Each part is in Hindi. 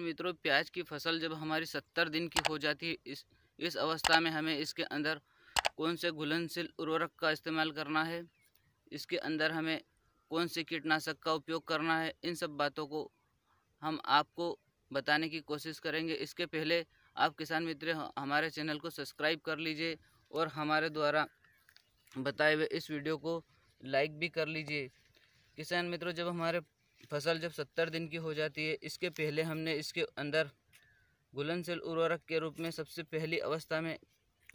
मित्रों प्याज की फसल जब हमारी सत्तर दिन की हो जाती है इस इस अवस्था में हमें इसके अंदर कौन से घुलनशील उर्वरक का इस्तेमाल करना है इसके अंदर हमें कौन से कीटनाशक का उपयोग करना है इन सब बातों को हम आपको बताने की कोशिश करेंगे इसके पहले आप किसान मित्र हमारे चैनल को सब्सक्राइब कर लीजिए और हमारे द्वारा बताए हुए इस वीडियो को लाइक भी कर लीजिए किसान मित्रों जब हमारे फसल जब सत्तर दिन की हो जाती है इसके पहले हमने इसके अंदर घुलनशील उर्वरक के रूप में सबसे पहली अवस्था में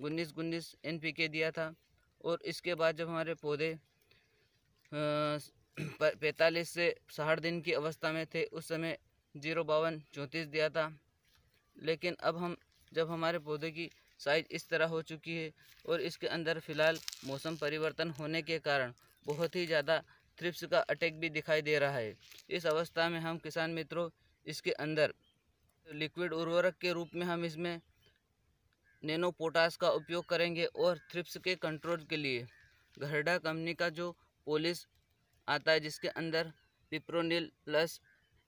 उन्नीस उन्नीस एन दिया था और इसके बाद जब हमारे पौधे पैंतालीस से साठ दिन की अवस्था में थे उस समय जीरो बावन चौंतीस दिया था लेकिन अब हम जब हमारे पौधे की साइज इस तरह हो चुकी है और इसके अंदर फ़िलहाल मौसम परिवर्तन होने के कारण बहुत ही ज़्यादा थ्रिप्स का अटैक भी दिखाई दे रहा है इस अवस्था में हम किसान मित्रों इसके अंदर लिक्विड उर्वरक के रूप में हम इसमें नैनो पोटास का उपयोग करेंगे और थ्रिप्स के कंट्रोल के लिए घरडा कंपनी का जो पोलिस आता है जिसके अंदर पिप्रोनिल प्लस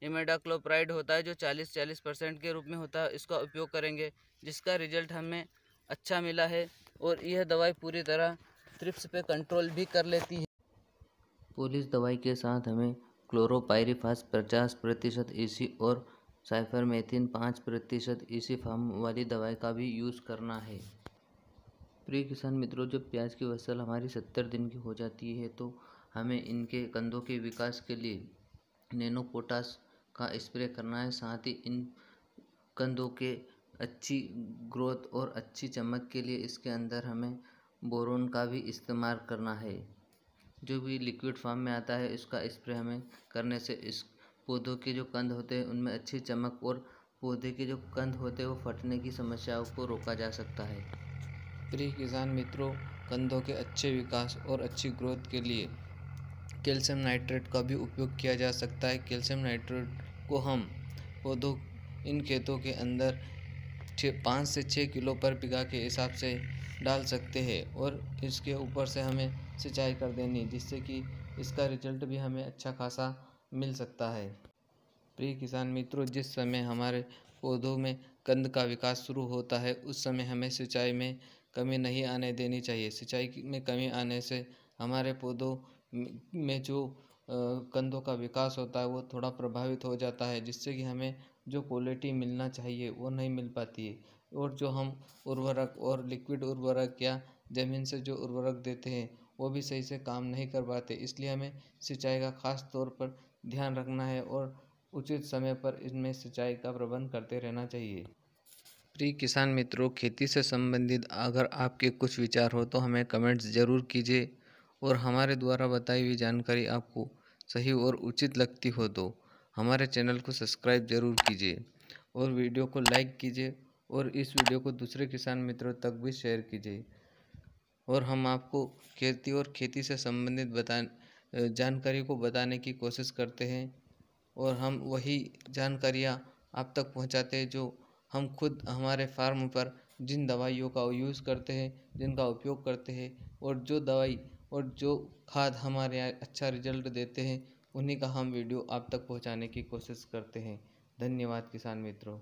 इमेडाक्लोप्राइड होता है जो 40-40 परसेंट के रूप में होता है इसका उपयोग करेंगे जिसका रिजल्ट हमें अच्छा मिला है और यह दवाई पूरी तरह थ्रिप्स पे कंट्रोल भी कर लेती है पोलिस दवाई के साथ हमें क्लोरोपायरिफास पचास प्रतिशत ईसी और साइफरमेथिन पाँच प्रतिशत ईसी फार्म वाली दवाई का भी यूज़ करना है प्रिय किसान मित्रों जब प्याज की फसल हमारी सत्तर दिन की हो जाती है तो हमें इनके कंधों के विकास के लिए नैनो पोटास का स्प्रे करना है साथ ही इन कंधों के अच्छी ग्रोथ और अच्छी चमक के लिए इसके अंदर हमें बोरोन का भी इस्तेमाल करना है जो भी लिक्विड फॉर्म में आता है इसका स्प्रे हमें करने से इस पौधों के जो कंद होते हैं उनमें अच्छी चमक और पौधे के जो कंद होते हैं वो फटने की समस्याओं को रोका जा सकता है प्रिय किसान मित्रों कंदों के अच्छे विकास और अच्छी ग्रोथ के लिए कैल्शियम नाइट्रेट का भी उपयोग किया जा सकता है कैल्शियम नाइट्रेट को हम पौधों इन खेतों के अंदर छः पाँच से छः किलो पर बीघा के हिसाब से डाल सकते हैं और इसके ऊपर से हमें सिंचाई कर देनी जिससे कि इसका रिजल्ट भी हमें अच्छा खासा मिल सकता है प्रिय किसान मित्रों जिस समय हमारे पौधों में कंद का विकास शुरू होता है उस समय हमें सिंचाई में कमी नहीं आने देनी चाहिए सिंचाई में कमी आने से हमारे पौधों में जो कंधों का विकास होता है वो थोड़ा प्रभावित हो जाता है जिससे कि हमें जो क्वालिटी मिलना चाहिए वो नहीं मिल पाती है और जो हम उर्वरक और लिक्विड उर्वरक या ज़मीन से जो उर्वरक देते हैं वो भी सही से काम नहीं कर पाते इसलिए हमें सिंचाई का खास तौर पर ध्यान रखना है और उचित समय पर इसमें सिंचाई का प्रबंध करते रहना चाहिए प्रिय किसान मित्रों खेती से संबंधित अगर आपके कुछ विचार हो तो हमें कमेंट्स ज़रूर कीजिए और हमारे द्वारा बताई हुई जानकारी आपको सही और उचित लगती हो तो हमारे चैनल को सब्सक्राइब जरूर कीजिए और वीडियो को लाइक कीजिए और इस वीडियो को दूसरे किसान मित्रों तक भी शेयर कीजिए और हम आपको खेती और खेती से संबंधित बता जानकारी को बताने की कोशिश करते हैं और हम वही जानकारियाँ आप तक पहुँचाते हैं जो हम खुद हमारे फार्म पर जिन दवाइयों का यूज़ करते हैं जिनका उपयोग करते हैं और जो दवाई और जो खाद हमारे यहाँ अच्छा रिजल्ट देते हैं उन्हीं का हम वीडियो आप तक पहुँचाने की कोशिश करते हैं धन्यवाद किसान मित्रों